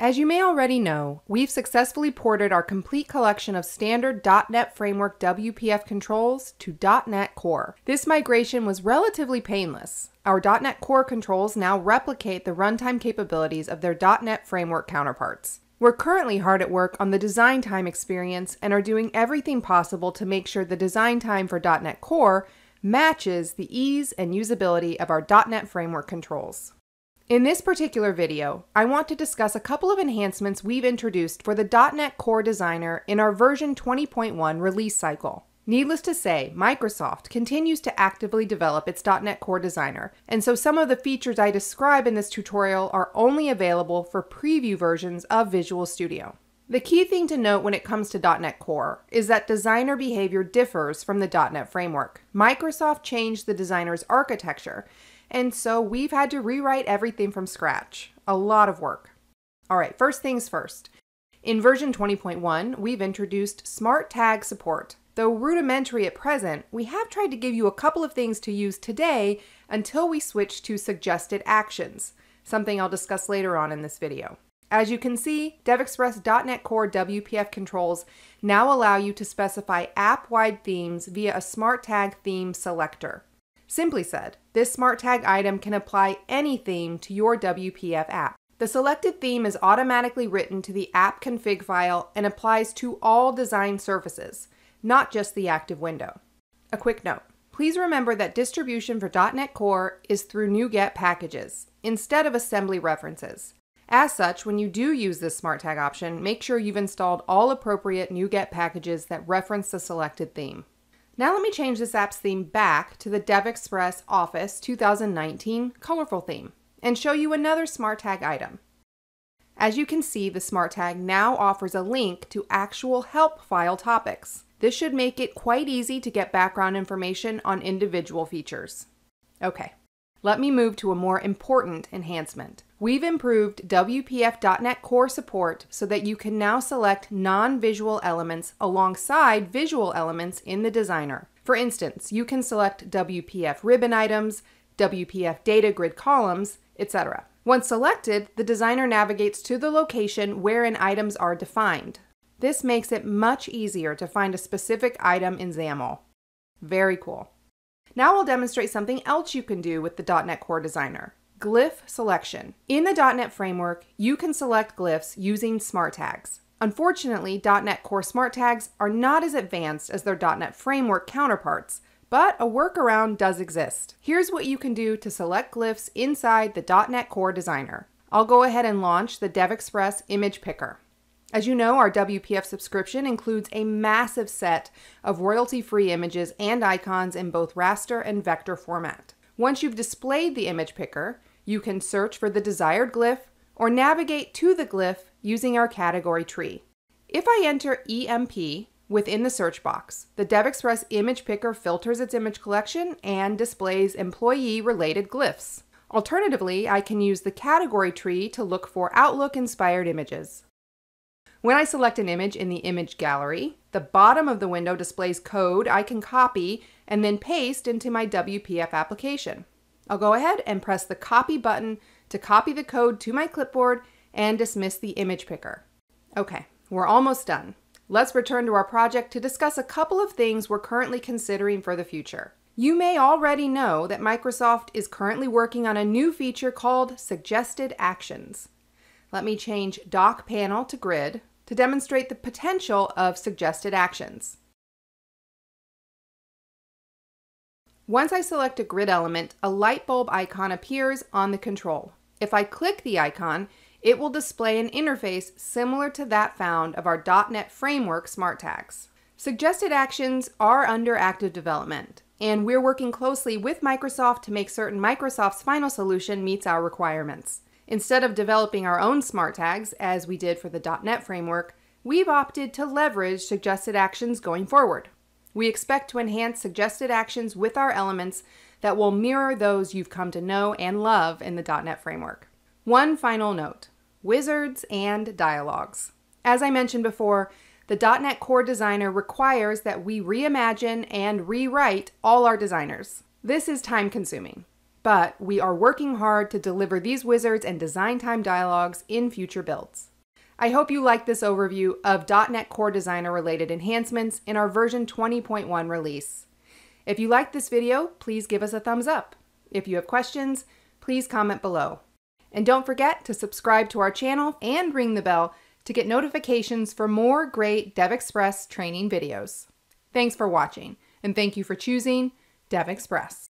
As you may already know, we've successfully ported our complete collection of standard .NET Framework WPF controls to .NET Core. This migration was relatively painless. Our .NET Core controls now replicate the runtime capabilities of their .NET Framework counterparts. We're currently hard at work on the design time experience and are doing everything possible to make sure the design time for .NET Core matches the ease and usability of our .NET Framework controls. In this particular video, I want to discuss a couple of enhancements we've introduced for the .NET Core Designer in our version 20.1 release cycle. Needless to say, Microsoft continues to actively develop its .NET Core Designer, and so some of the features I describe in this tutorial are only available for preview versions of Visual Studio. The key thing to note when it comes to .NET Core is that designer behavior differs from the .NET framework. Microsoft changed the designer's architecture, and so we've had to rewrite everything from scratch. A lot of work. All right, first things first. In version 20.1, we've introduced smart tag support. Though rudimentary at present, we have tried to give you a couple of things to use today until we switch to suggested actions, something I'll discuss later on in this video. As you can see, DevExpress.NET Core WPF controls now allow you to specify app-wide themes via a smart tag theme selector. Simply said, this smart tag item can apply any theme to your WPF app. The selected theme is automatically written to the app config file and applies to all design surfaces, not just the active window. A quick note. Please remember that distribution for .NET Core is through NuGet packages, instead of assembly references. As such, when you do use this smart tag option, make sure you've installed all appropriate NuGet packages that reference the selected theme. Now let me change this app's theme back to the DevExpress Office 2019 colorful theme and show you another Smart Tag item. As you can see, the Smart Tag now offers a link to actual help file topics. This should make it quite easy to get background information on individual features. Okay, let me move to a more important enhancement. We've improved WPF.NET Core support so that you can now select non-visual elements alongside visual elements in the designer. For instance, you can select WPF ribbon items, WPF data grid columns, etc. Once selected, the designer navigates to the location wherein items are defined. This makes it much easier to find a specific item in XAML. Very cool. Now we'll demonstrate something else you can do with the .NET Core Designer, glyph selection. In the .NET framework, you can select glyphs using smart tags. Unfortunately, .NET Core smart tags are not as advanced as their .NET framework counterparts, but a workaround does exist. Here's what you can do to select glyphs inside the .NET Core Designer. I'll go ahead and launch the DevExpress Image Picker. As you know, our WPF subscription includes a massive set of royalty free images and icons in both raster and vector format. Once you've displayed the image picker, you can search for the desired glyph or navigate to the glyph using our category tree. If I enter EMP within the search box, the DevExpress image picker filters its image collection and displays employee related glyphs. Alternatively, I can use the category tree to look for Outlook inspired images. When I select an image in the image gallery, the bottom of the window displays code I can copy and then paste into my WPF application. I'll go ahead and press the copy button to copy the code to my clipboard and dismiss the image picker. Okay, we're almost done. Let's return to our project to discuss a couple of things we're currently considering for the future. You may already know that Microsoft is currently working on a new feature called Suggested Actions. Let me change Dock Panel to Grid to demonstrate the potential of suggested actions. Once I select a grid element, a light bulb icon appears on the control. If I click the icon, it will display an interface similar to that found of our .NET Framework smart tags. Suggested actions are under active development, and we're working closely with Microsoft to make certain Microsoft's final solution meets our requirements. Instead of developing our own smart tags, as we did for the .NET framework, we've opted to leverage suggested actions going forward. We expect to enhance suggested actions with our elements that will mirror those you've come to know and love in the .NET framework. One final note, wizards and dialogues. As I mentioned before, the .NET Core Designer requires that we reimagine and rewrite all our designers. This is time consuming but we are working hard to deliver these wizards and design time dialogues in future builds. I hope you like this overview of .NET Core Designer related enhancements in our version 20.1 release. If you liked this video, please give us a thumbs up. If you have questions, please comment below. And don't forget to subscribe to our channel and ring the bell to get notifications for more great DevExpress training videos. Thanks for watching, and thank you for choosing DevExpress.